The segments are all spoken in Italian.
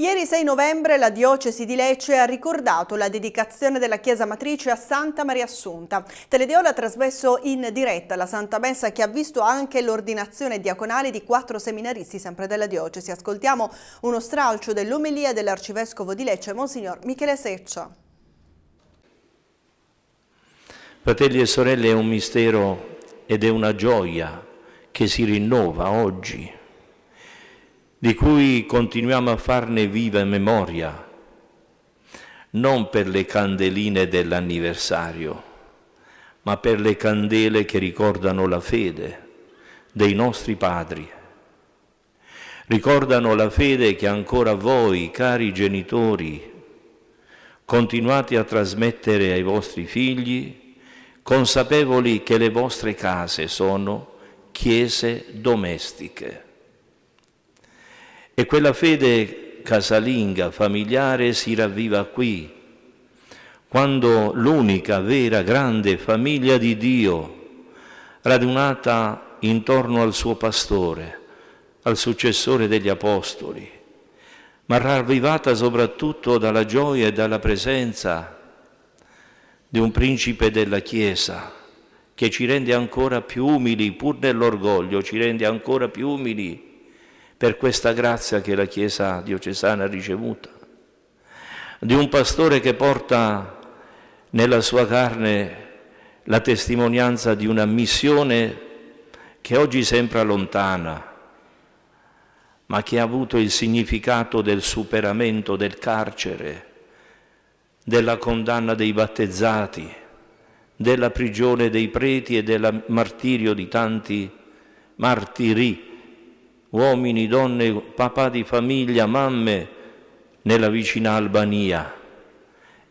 Ieri 6 novembre la diocesi di Lecce ha ricordato la dedicazione della chiesa matrice a Santa Maria Assunta. Teledeola ha trasmesso in diretta la Santa Messa che ha visto anche l'ordinazione diaconale di quattro seminaristi sempre della diocesi. Ascoltiamo uno stralcio dell'omelia dell'arcivescovo di Lecce, Monsignor Michele Seccia. Fratelli e sorelle, è un mistero ed è una gioia che si rinnova oggi di cui continuiamo a farne viva memoria, non per le candeline dell'anniversario, ma per le candele che ricordano la fede dei nostri padri. Ricordano la fede che ancora voi, cari genitori, continuate a trasmettere ai vostri figli, consapevoli che le vostre case sono chiese domestiche. E quella fede casalinga, familiare, si ravviva qui, quando l'unica vera grande famiglia di Dio, radunata intorno al suo pastore, al successore degli apostoli, ma ravvivata soprattutto dalla gioia e dalla presenza di un principe della Chiesa che ci rende ancora più umili, pur nell'orgoglio, ci rende ancora più umili per questa grazia che la Chiesa diocesana ha ricevuto, di un pastore che porta nella sua carne la testimonianza di una missione che oggi sembra lontana, ma che ha avuto il significato del superamento del carcere, della condanna dei battezzati, della prigione dei preti e del martirio di tanti martiri uomini, donne, papà di famiglia, mamme, nella vicina Albania.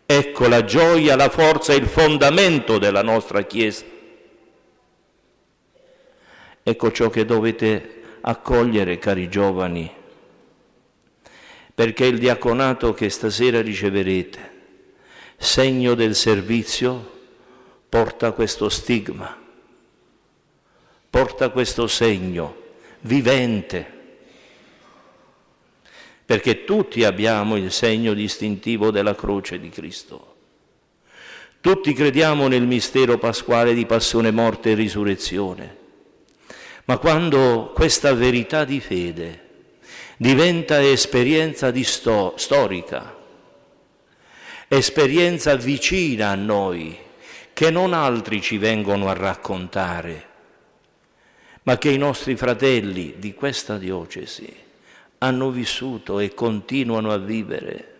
Ecco la gioia, la forza e il fondamento della nostra Chiesa. Ecco ciò che dovete accogliere, cari giovani, perché il diaconato che stasera riceverete, segno del servizio, porta questo stigma, porta questo segno vivente, perché tutti abbiamo il segno distintivo della croce di Cristo. Tutti crediamo nel mistero pasquale di passione, morte e risurrezione. Ma quando questa verità di fede diventa esperienza di sto- storica, esperienza vicina a noi, che non altri ci vengono a raccontare, ma che i nostri fratelli di questa diocesi hanno vissuto e continuano a vivere